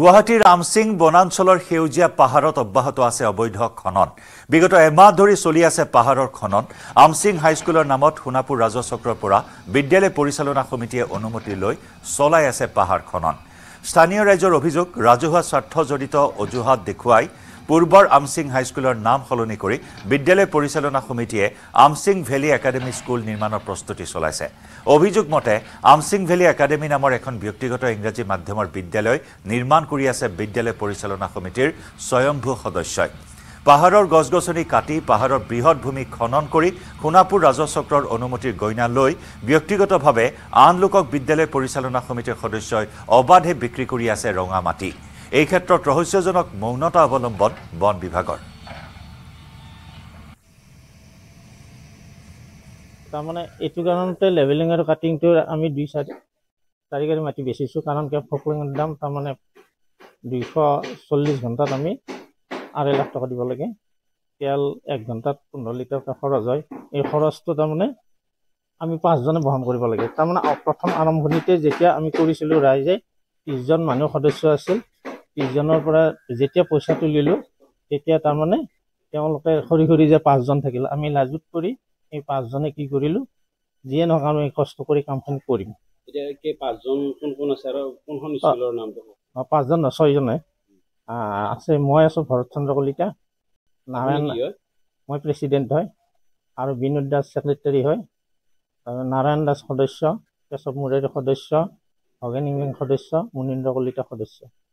গুৱাহাটীৰ ৰামসিং বনাঞ্চলৰ সেউজীয়া পাহাৰত অব্যাহত আছে অবৈধ খনন বিগত এমাহ ধৰি চলি আছে পাহাৰৰ খনন আমসিং হাইস্কুলৰ নামত সোণাপুৰ ৰাজচক্ৰৰ পৰা বিদ্যালয় পৰিচালনা সমিতিয়ে অনুমতি লৈ চলাই আছে পাহাৰ খনন স্থানীয় ৰাইজৰ অভিযোগ ৰাজহুৱা স্বাৰ্থজড়িত অজুহাত দেখুৱাই পূৰ্বৰ আমচিং হাইস্কুলৰ নাম সলনি কৰি বিদ্যালয় পৰিচালনা সমিতিয়ে আমচিং ভেলী একাডেমী স্কুল নিৰ্মাণৰ প্ৰস্তুতি চলাইছে অভিযোগ মতে আমচিং ভেলী একাডেমী নামৰ এখন ব্যক্তিগত ইংৰাজী মাধ্যমৰ বিদ্যালয় নিৰ্মাণ কৰি আছে বিদ্যালয় পৰিচালনা সমিতিৰ স্বয়ম্ভূ সদস্যই পাহাৰৰ গছ গছনি কাটি পাহাৰৰ বৃহৎ ভূমি খনন কৰি সোণাপুৰ ৰাজচক্ৰৰ অনুমতিৰ গইনা লৈ ব্যক্তিগতভাৱে আন লোকক বিদ্যালয় পৰিচালনা সমিতিৰ সদস্যই অবাধে বিক্ৰী কৰি আছে ৰঙা মাটি এই ক্ষেত্ৰত ৰহস্যজনক মৌনতা অৱলম্বন বন বিভাগৰ তাৰমানে এইটো কাৰণতে লেবেলিং আৰু কাটিংটো আমি দুই চাৰি চাৰি গাড়ী মাটি বেচিছোঁ কাৰণ কিয় ফকৰিং দাম তাৰমানে দুইশ চল্লিছ ঘণ্টাত আমি আঢ়ৈ লাখ টকা দিব লাগে তেল এক ঘণ্টাত পোন্ধৰ লিটাৰকৈ খৰচ হয় এই খৰচটো তাৰমানে আমি পাঁচজনে বহন কৰিব লাগে তাৰমানে প্ৰথম আৰম্ভণিতে যেতিয়া আমি কৰিছিলোঁ ৰাইজে ত্ৰিছজন মানুহ সদস্য আছিল পিছজনৰ পৰা যেতিয়া পইচা তুলিলোঁ তেতিয়া তাৰমানে তেওঁলোকে সৰি সৰি যে পাঁচজন থাকিল আমি লাজুত কৰি সেই পাঁচজনে কি কৰিলোঁ যিয়ে নহওক আমি কষ্ট কৰি কামখিনি কৰিম পাঁচজন ন ছয়জনে আছে মই আছোঁ ভৰত চন্দ্ৰ কলিতা নাৰায়ণ মই প্ৰেচিডেণ্ট হয় আৰু বিনোদ দাস ছেক্ৰেটাৰী হয় নাৰায়ণ দাস সদস্য কেশৱ মুৰাৰী সদস্য ভগেন ইং সদস্য মুনীন্দ্ৰ কলিতা সদস্য